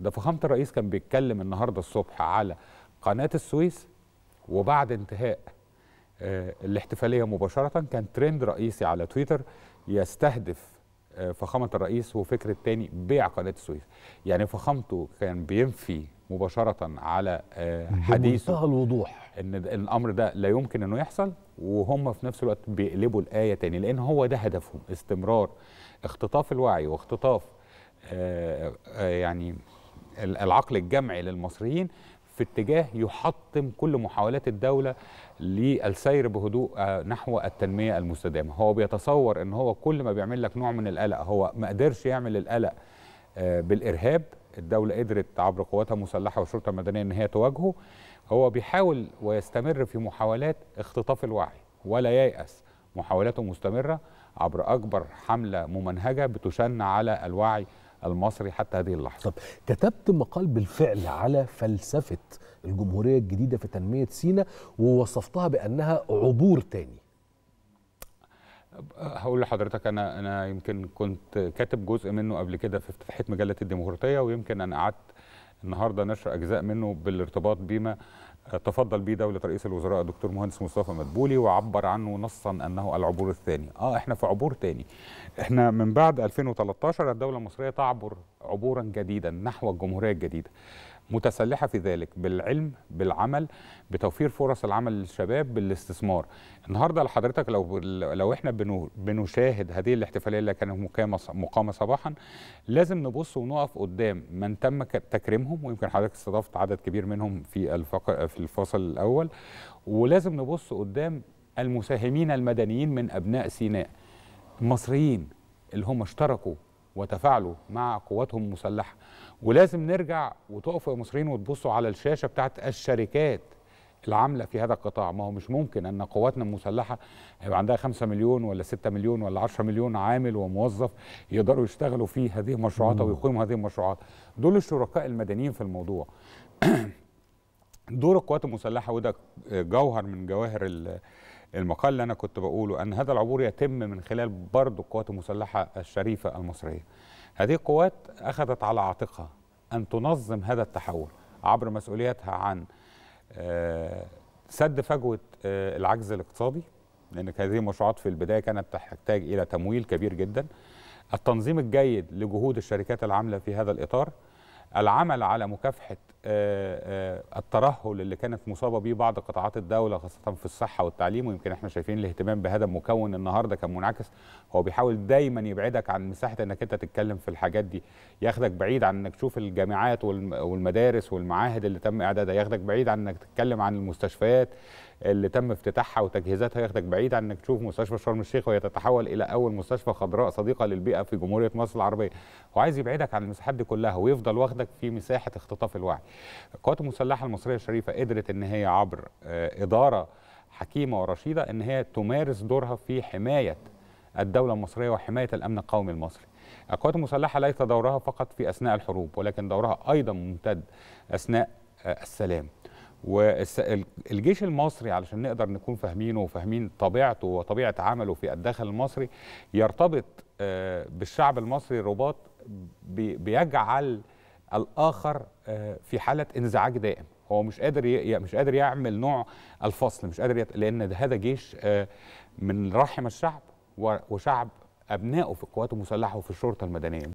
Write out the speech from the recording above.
ده فخامه الرئيس كان بيتكلم النهارده الصبح على قناه السويس وبعد انتهاء آه، الاحتفاليه مباشره كان ترند رئيسي على تويتر يستهدف آه، فخامه الرئيس وفكره تاني بيع قناه السويس يعني فخامته كان بينفي مباشره على آه، حديثه بمنتهى الوضوح ان الامر ده لا يمكن انه يحصل وهم في نفس الوقت بيقلبوا الايه تاني لان هو ده هدفهم استمرار اختطاف الوعي واختطاف يعني العقل الجمعي للمصريين في اتجاه يحطم كل محاولات الدولة للسير بهدوء آه، نحو التنمية المستدامة هو بيتصور ان هو كل ما بيعمل لك نوع من القلق هو ما قدرش يعمل القلق آه، بالإرهاب الدولة قدرت عبر قواتها المسلحة والشرطة المدنية ان هي تواجهه هو بيحاول ويستمر في محاولات اختطاف الوعي ولا ييأس محاولاته مستمرة عبر أكبر حملة ممنهجة بتشن على الوعي المصري حتى هذه اللحظه طب كتبت مقال بالفعل على فلسفه الجمهوريه الجديده في تنميه سينا ووصفتها بانها عبور تاني هقول لحضرتك انا انا يمكن كنت كاتب جزء منه قبل كده في افتتاحيه مجله الديمقراطيه ويمكن انا قعدت النهارده نشر اجزاء منه بالارتباط بما تفضل بيه دولة رئيس الوزراء الدكتور مهندس مصطفى مدبولي وعبر عنه نصا أنه العبور الثاني آه إحنا في عبور تاني إحنا من بعد 2013 الدولة المصرية تعبر عبورا جديدا نحو الجمهورية الجديدة متسلحه في ذلك بالعلم بالعمل بتوفير فرص العمل للشباب بالاستثمار النهارده لحضرتك لو لو احنا بنشاهد هذه الاحتفاليه اللي كانت مقامه صباحا لازم نبص ونقف قدام من تم تكريمهم ويمكن حضرتك استضفت عدد كبير منهم في الفقر في الفصل الاول ولازم نبص قدام المساهمين المدنيين من ابناء سيناء المصريين اللي هم اشتركوا وتفاعلوا مع قواتهم المسلحه ولازم نرجع وتقفوا يا مصريين وتبصوا على الشاشه بتاعت الشركات العامله في هذا القطاع ما هو مش ممكن ان قواتنا المسلحه هيبقى عندها 5 مليون ولا 6 مليون ولا 10 مليون عامل وموظف يقدروا يشتغلوا في هذه المشروعات او يقيموا هذه المشروعات دول الشركاء المدنيين في الموضوع دور القوات المسلحه وده جوهر من جواهر المقال اللي انا كنت بقوله ان هذا العبور يتم من خلال برضه القوات المسلحه الشريفه المصريه. هذه القوات اخذت على عاتقها ان تنظم هذا التحول عبر مسؤوليتها عن آه، سد فجوه آه، العجز الاقتصادي لان هذه المشروعات في البدايه كانت تحتاج الى تمويل كبير جدا. التنظيم الجيد لجهود الشركات العامله في هذا الاطار العمل على مكافحه آه، آه، الترهل اللي كانت مصابه به بعض قطاعات الدوله خاصه في الصحه والتعليم ويمكن احنا شايفين الاهتمام بهذا المكون النهارده كان منعكس هو بيحاول دايما يبعدك عن مساحه انك انت تتكلم في الحاجات دي ياخدك بعيد عن انك تشوف الجامعات والمدارس والمعاهد اللي تم اعدادها ياخدك بعيد عن انك تتكلم عن المستشفيات اللي تم افتتاحها وتجهيزاتها ياخدك بعيد عن انك تشوف مستشفى شرم الشيخ وهي تتحول الى اول مستشفى خضراء صديقه للبيئه في جمهوريه مصر العربيه وعايز يبعدك عن المساحات دي كلها ويفضل واخدك في مساحه اختطاف الوعي القوات المسلحه المصريه الشريفه قدرت ان هي عبر آه، اداره حكيمه ورشيده ان هي تمارس دورها في حمايه الدوله المصريه وحمايه الامن القومي المصري القوات المسلحه ليس دورها فقط في اثناء الحروب ولكن دورها ايضا ممتد اثناء آه، السلام والجيش المصري علشان نقدر نكون فاهمينه وفاهمين طبيعته وطبيعه عمله في الداخل المصري يرتبط آه، بالشعب المصري رباط بيجعل الاخر آه، في حاله انزعاج دائم هو مش قادر مش قادر يعمل نوع الفصل مش قادر يت... لان هذا جيش آه، من رحم الشعب وشعب ابنائه في القوات المسلحه وفي الشرطه المدنيه